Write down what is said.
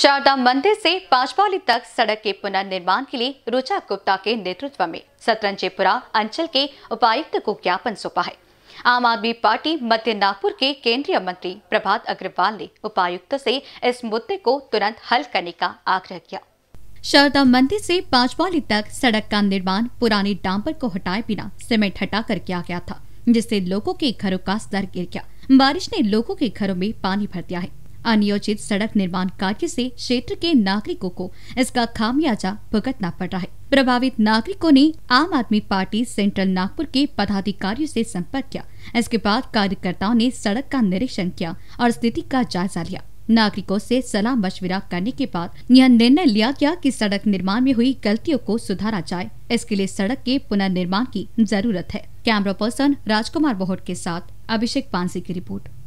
शारदा मंदिर से पांचपौली तक सड़क के पुनर्निर्माण के लिए रुचा गुप्ता के नेतृत्व में सतरंजेपुरा अंचल के उपायुक्त को ज्ञापन सौंपा है आम आदमी पार्टी मध्य नागपुर के केंद्रीय मंत्री प्रभात अग्रवाल ने उपायुक्त से इस मुद्दे को तुरंत हल करने का आग्रह किया शारदा मंदिर से पांचपौली तक सड़क का निर्माण पुराने डांपर को हटाए बिना सीमेंट हटा कर किया गया था जिससे लोगों के घरों का स्तर गिर गया बारिश ने लोगों के घरों में पानी भर दिया है अनियोजित सड़क निर्माण कार्य से क्षेत्र के नागरिकों को इसका खामियाजा भुगतना पड़ रहा है प्रभावित नागरिकों ने आम आदमी पार्टी सेंट्रल नागपुर के पदाधिकारियों से संपर्क किया इसके बाद कार्यकर्ताओं ने सड़क का निरीक्षण किया और स्थिति का जायजा लिया नागरिकों से सलाह मशविरा करने के बाद यह निर्णय लिया गया कि सड़क निर्माण में हुई गलतियों को सुधारा जाए इसके लिए सड़क के पुनर्निर्माण की जरूरत है कैमरा पर्सन राजकुमार बोहट के साथ अभिषेक पांसी की रिपोर्ट